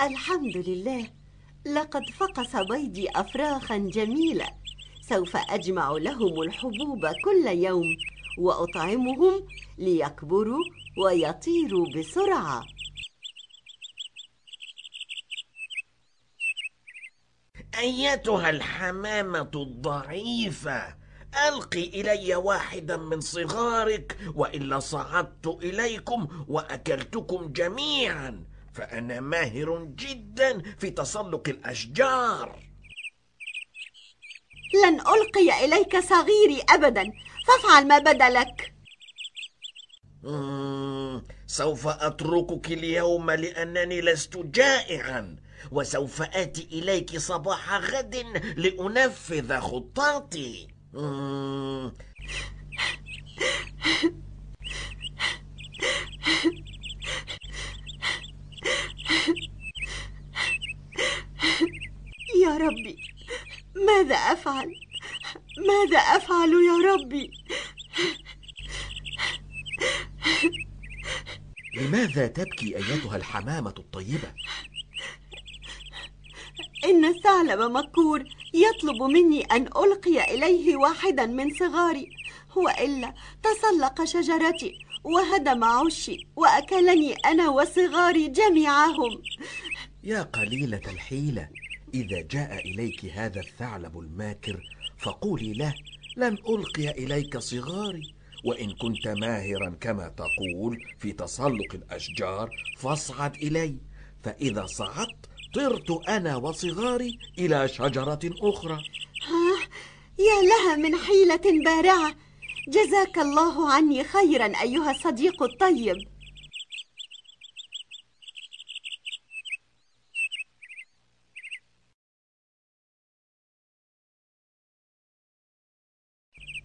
الحمد لله لقد فقس بيضي أفراخا جميلة سوف أجمع لهم الحبوب كل يوم وأطعمهم ليكبروا ويطيروا بسرعة أيتها الحمامة الضعيفة ألقي إلي واحدا من صغارك وإلا صعدت إليكم وأكلتكم جميعا فأنا ماهر جدا في تسلق الأشجار لن ألقي إليك صغيري أبدا فافعل ما بدا لك سوف أتركك اليوم لأنني لست جائعا وسوف آتي إليك صباح غد لأنفذ خطاتي يا ربي ماذا أفعل ماذا أفعل يا ربي لماذا تبكي أيتها الحمامة الطيبة إن الثعلب مكور يطلب مني أن ألقي إليه واحدا من صغاري وإلا تسلق شجرتي وهدم عشي وأكلني أنا وصغاري جميعهم يا قليلة الحيلة إذا جاء إليك هذا الثعلب الماكر فقولي له لن ألقي إليك صغاري وإن كنت ماهرا كما تقول في تسلق الأشجار فاصعد إلي فإذا صعدت طرت أنا وصغاري إلى شجرة أخرى ها يا لها من حيلة بارعة جزاك الله عني خيرا أيها الصديق الطيب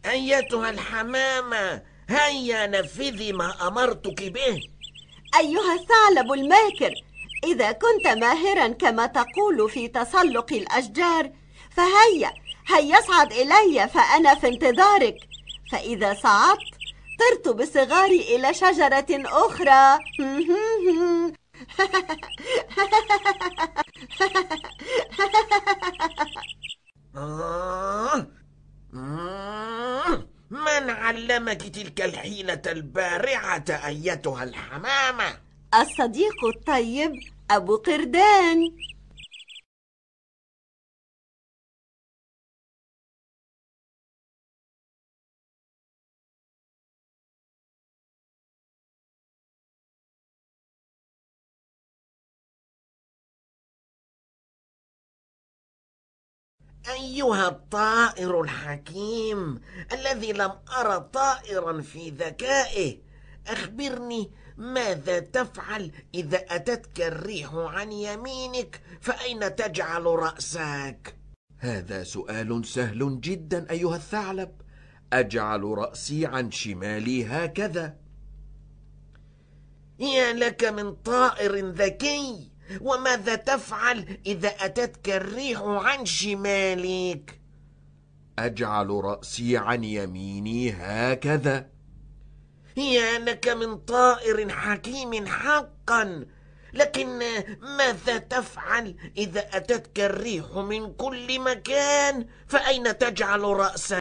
أيتها الحمامة هيا نفذي ما أمرتك به أيها الثعلب الماكر إذا كنت ماهرا كما تقول في تسلق الأشجار فهيا هيا اصعد إلي فأنا في انتظارك فإذا صعدت طرت بصغاري إلى شجرة أخرى تلك الحيلة البارعة أيتها الحمامة الصديق الطيب أبو قردان أيها الطائر الحكيم الذي لم أرى طائرا في ذكائه أخبرني ماذا تفعل إذا أتتك الريح عن يمينك فأين تجعل رأسك؟ هذا سؤال سهل جدا أيها الثعلب أجعل رأسي عن شمالي هكذا يا لك من طائر ذكي وماذا تفعل إذا أتتك الريح عن شمالك؟ أجعل رأسي عن يميني هكذا يا لك من طائر حكيم حقا لكن ماذا تفعل إذا أتتك الريح من كل مكان فأين تجعل رأسك؟